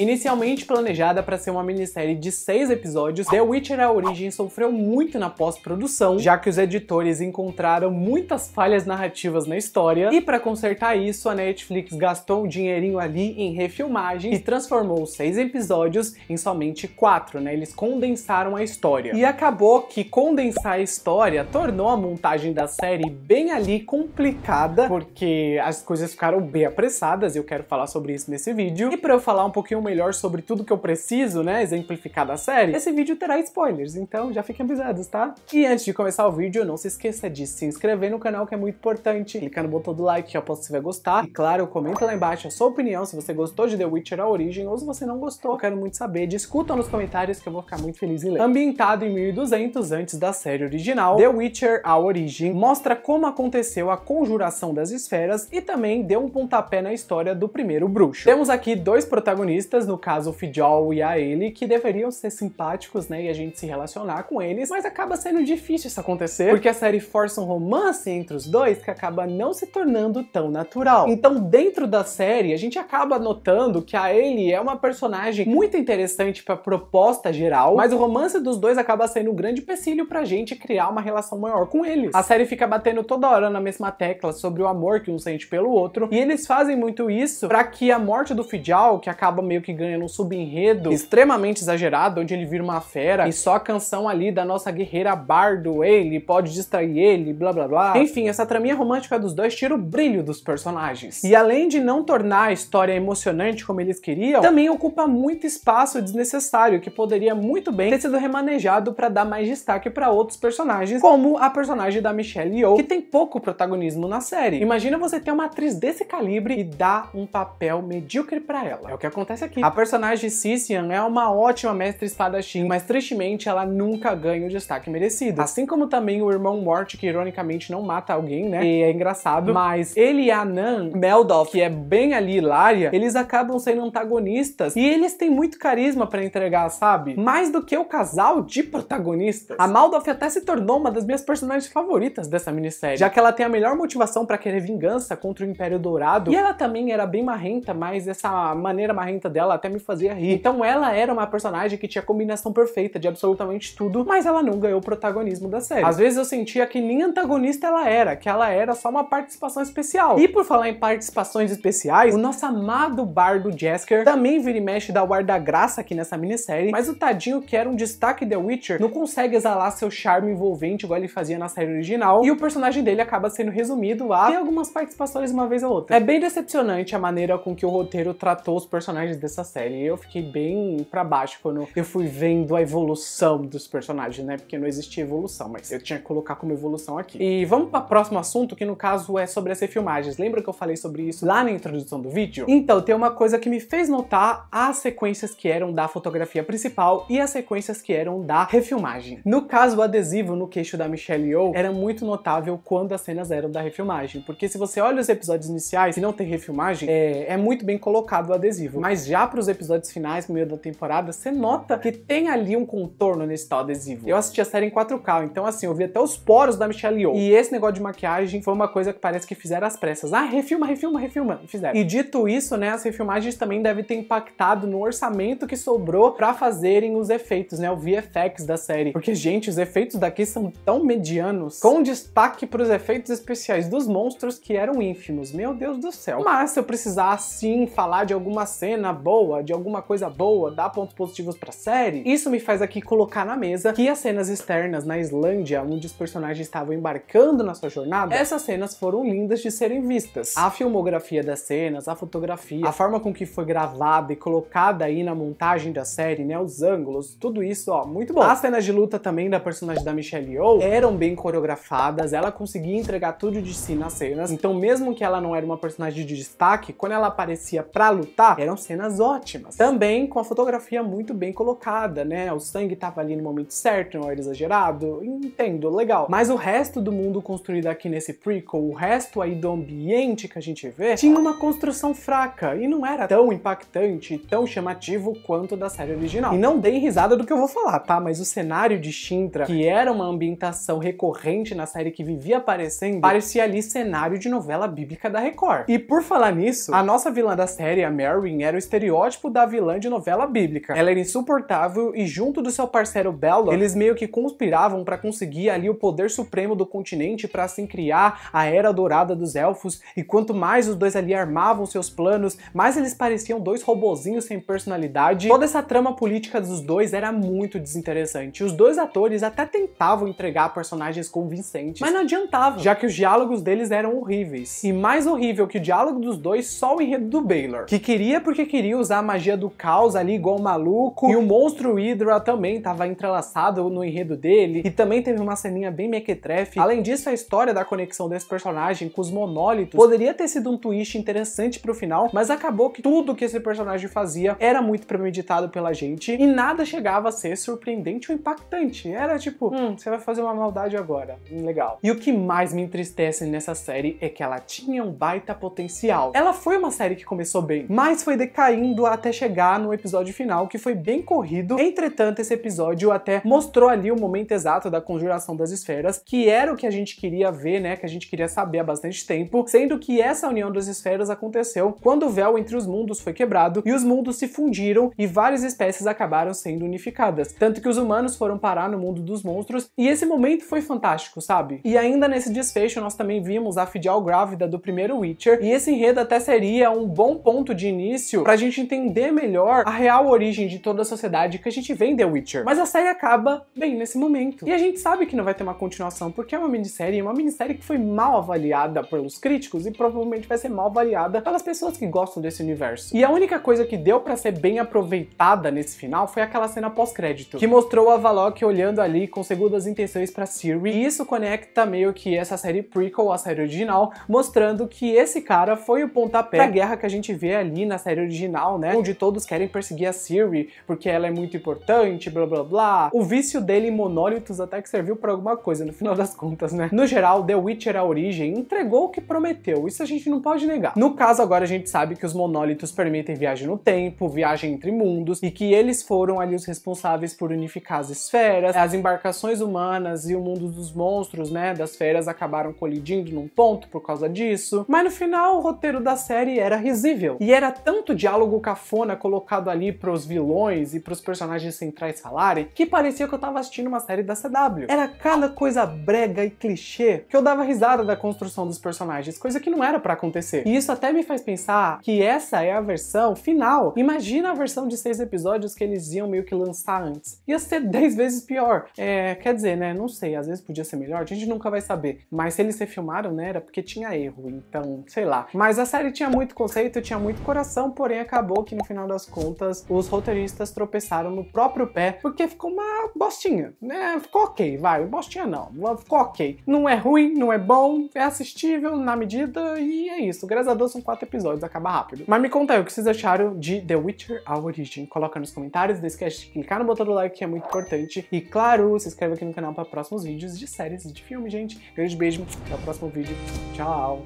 Inicialmente planejada para ser uma minissérie de seis episódios, The Witcher A Origem sofreu muito na pós-produção, já que os editores encontraram muitas falhas narrativas na história, e para consertar isso, a Netflix gastou um dinheirinho ali em refilmagem e transformou seis episódios em somente quatro, né? Eles condensaram a história. E acabou que condensar a história tornou a montagem da série bem ali complicada, porque as coisas ficaram bem apressadas, e eu quero falar sobre isso nesse vídeo. E para eu falar um pouquinho melhor sobre tudo que eu preciso, né, exemplificar da série, esse vídeo terá spoilers, então já fiquem avisados, tá? E antes de começar o vídeo, não se esqueça de se inscrever no canal, que é muito importante, clicar no botão do like, que eu posso se você gostar, e claro, comenta lá embaixo a sua opinião, se você gostou de The Witcher A Origem, ou se você não gostou, eu quero muito saber, discutam nos comentários que eu vou ficar muito feliz em ler. Ambientado em 1200 antes da série original, The Witcher A Origem mostra como aconteceu a conjuração das esferas e também deu um pontapé na história do primeiro bruxo. Temos aqui dois protagonistas protagonistas, no caso o Fijol e a Ele que deveriam ser simpáticos, né, e a gente se relacionar com eles, mas acaba sendo difícil isso acontecer, porque a série força um romance entre os dois que acaba não se tornando tão natural. Então, dentro da série, a gente acaba notando que a Ele é uma personagem muito interessante para proposta geral, mas o romance dos dois acaba sendo um grande empecilho pra gente criar uma relação maior com eles. A série fica batendo toda hora na mesma tecla sobre o amor que um sente pelo outro, e eles fazem muito isso para que a morte do Fijal, que acaba meio meio que ganha num subenredo extremamente exagerado, onde ele vira uma fera, e só a canção ali da nossa guerreira Bardo, ele pode distrair ele, blá blá blá. Enfim, essa traminha romântica dos dois tira o brilho dos personagens. E além de não tornar a história emocionante como eles queriam, também ocupa muito espaço desnecessário, que poderia muito bem ter sido remanejado para dar mais destaque para outros personagens, como a personagem da Michelle Yeoh, que tem pouco protagonismo na série. Imagina você ter uma atriz desse calibre e dar um papel medíocre para ela. É o que acontece aqui aqui. A personagem Sissian é uma ótima mestre espadachim, mas tristemente ela nunca ganha o destaque merecido. Assim como também o irmão Morte, que ironicamente não mata alguém, né? E é engraçado. Mas ele e a Nan, Meldorf, que é bem ali hilária, eles acabam sendo antagonistas e eles têm muito carisma para entregar, sabe? Mais do que o casal de protagonistas. A Meldorf até se tornou uma das minhas personagens favoritas dessa minissérie, já que ela tem a melhor motivação para querer vingança contra o Império Dourado e ela também era bem marrenta, mas essa maneira marrenta dela dela até me fazia rir. Então ela era uma personagem que tinha combinação perfeita de absolutamente tudo, mas ela não ganhou o protagonismo da série. Às vezes eu sentia que nem antagonista ela era, que ela era só uma participação especial. E por falar em participações especiais, o nosso amado bardo Jasker também vira e mexe da guarda graça aqui nessa minissérie, mas o tadinho que era um destaque The Witcher não consegue exalar seu charme envolvente igual ele fazia na série original, e o personagem dele acaba sendo resumido a ter algumas participações uma vez ou outra. É bem decepcionante a maneira com que o roteiro tratou os personagens dessa dessa série. E eu fiquei bem para baixo quando eu fui vendo a evolução dos personagens, né? Porque não existia evolução, mas eu tinha que colocar como evolução aqui. E vamos para o próximo assunto, que no caso é sobre as refilmagens. Lembra que eu falei sobre isso lá na introdução do vídeo? Então, tem uma coisa que me fez notar as sequências que eram da fotografia principal e as sequências que eram da refilmagem. No caso, o adesivo no queixo da Michelle Yeoh era muito notável quando as cenas eram da refilmagem, porque se você olha os episódios iniciais e não tem refilmagem, é, é muito bem colocado o adesivo. Mas já para os episódios finais no meio da temporada, você nota que tem ali um contorno nesse tal adesivo. Eu assisti a série em 4K, então assim, eu vi até os poros da Michelle Yeoh. E esse negócio de maquiagem foi uma coisa que parece que fizeram às pressas. Ah, refilma, refilma, refilma. E fizeram. E dito isso, né, as refilmagens também devem ter impactado no orçamento que sobrou para fazerem os efeitos, né, o VFX da série. Porque, gente, os efeitos daqui são tão medianos, com destaque para os efeitos especiais dos monstros que eram ínfimos. Meu Deus do céu. Mas se eu precisar, sim, falar de alguma cena boa boa, de alguma coisa boa, dar pontos positivos pra série, isso me faz aqui colocar na mesa que as cenas externas na Islândia, onde os personagens estavam embarcando na sua jornada, essas cenas foram lindas de serem vistas. A filmografia das cenas, a fotografia, a forma com que foi gravada e colocada aí na montagem da série, né, os ângulos, tudo isso, ó, muito bom. As cenas de luta também da personagem da Michelle Yeoh eram bem coreografadas, ela conseguia entregar tudo de si nas cenas, então mesmo que ela não era uma personagem de destaque, quando ela aparecia pra lutar, eram cenas cenas ótimas. Também com a fotografia muito bem colocada, né? O sangue tava ali no momento certo, não era exagerado. Entendo, legal. Mas o resto do mundo construído aqui nesse prequel, o resto aí do ambiente que a gente vê, tinha uma construção fraca e não era tão impactante, tão chamativo quanto da série original. E não deem risada do que eu vou falar, tá? Mas o cenário de Shintra, que era uma ambientação recorrente na série que vivia aparecendo, parecia ali cenário de novela bíblica da Record. E por falar nisso, a nossa vilã da série, a Merwin, era o estereótipo da vilã de novela bíblica. Ela era insuportável e junto do seu parceiro Bellor, eles meio que conspiravam para conseguir ali o poder supremo do continente para assim criar a Era Dourada dos Elfos, e quanto mais os dois ali armavam seus planos, mais eles pareciam dois robozinhos sem personalidade. Toda essa trama política dos dois era muito desinteressante. Os dois atores até tentavam entregar personagens convincentes, mas não adiantava, já que os diálogos deles eram horríveis. E mais horrível que o diálogo dos dois, só o enredo do Baylor, que queria porque queria queria usar a magia do caos ali igual um maluco. E o monstro Hydra também estava entrelaçado no enredo dele. E também teve uma ceninha bem mequetrefe. Além disso, a história da conexão desse personagem com os monólitos poderia ter sido um twist interessante pro final, mas acabou que tudo que esse personagem fazia era muito premeditado pela gente e nada chegava a ser surpreendente ou impactante. Era tipo, hum, você vai fazer uma maldade agora. Hum, legal. E o que mais me entristece nessa série é que ela tinha um baita potencial. Ela foi uma série que começou bem, mas foi decaindo indo até chegar no episódio final, que foi bem corrido. Entretanto, esse episódio até mostrou ali o momento exato da conjuração das esferas, que era o que a gente queria ver, né? Que a gente queria saber há bastante tempo, sendo que essa união das esferas aconteceu quando o véu entre os mundos foi quebrado e os mundos se fundiram e várias espécies acabaram sendo unificadas. Tanto que os humanos foram parar no mundo dos monstros e esse momento foi fantástico, sabe? E ainda nesse desfecho nós também vimos a Fidial grávida do primeiro Witcher e esse enredo até seria um bom ponto de início pra gente gente entender melhor a real origem de toda a sociedade que a gente vê em The Witcher. Mas a série acaba bem nesse momento. E a gente sabe que não vai ter uma continuação, porque é uma minissérie, uma minissérie que foi mal avaliada pelos críticos e provavelmente vai ser mal avaliada pelas pessoas que gostam desse universo. E a única coisa que deu para ser bem aproveitada nesse final foi aquela cena pós-crédito, que mostrou a Valok olhando ali com segundas intenções para Siri. e isso conecta meio que essa série prequel à série original, mostrando que esse cara foi o pontapé da guerra que a gente vê ali na série original final, né? Onde todos querem perseguir a Siri porque ela é muito importante, blá blá blá. O vício dele em monólitos até que serviu para alguma coisa no final das contas, né? No geral, The Witcher A Origem entregou o que prometeu, isso a gente não pode negar. No caso, agora a gente sabe que os monólitos permitem viagem no tempo, viagem entre mundos e que eles foram ali os responsáveis por unificar as esferas, as embarcações humanas e o mundo dos monstros, né? Das feras acabaram colidindo num ponto por causa disso. Mas no final, o roteiro da série era risível e era tanto diálogo algo cafona colocado ali pros vilões e pros personagens centrais falarem que parecia que eu tava assistindo uma série da CW. Era cada coisa brega e clichê que eu dava risada da construção dos personagens, coisa que não era para acontecer. E isso até me faz pensar que essa é a versão final. Imagina a versão de seis episódios que eles iam meio que lançar antes. Ia ser dez vezes pior. É, quer dizer, né? Não sei, às vezes podia ser melhor, a gente nunca vai saber. Mas se eles se filmaram, né? Era porque tinha erro, então, sei lá. Mas a série tinha muito conceito, tinha muito coração, porém acabou acabou que no final das contas os roteiristas tropeçaram no próprio pé porque ficou uma bostinha, né? Ficou ok, vai, bostinha não, ficou ok. Não é ruim, não é bom, é assistível na medida e é isso. Graças a Deus são quatro episódios, acaba rápido. Mas me conta aí o que vocês acharam de The Witcher: A Origin. Coloca nos comentários, não esquece de clicar no botão do like que é muito importante e claro, se inscreve aqui no canal para próximos vídeos de séries e de filme, gente. Grande beijo, até o próximo vídeo, tchau!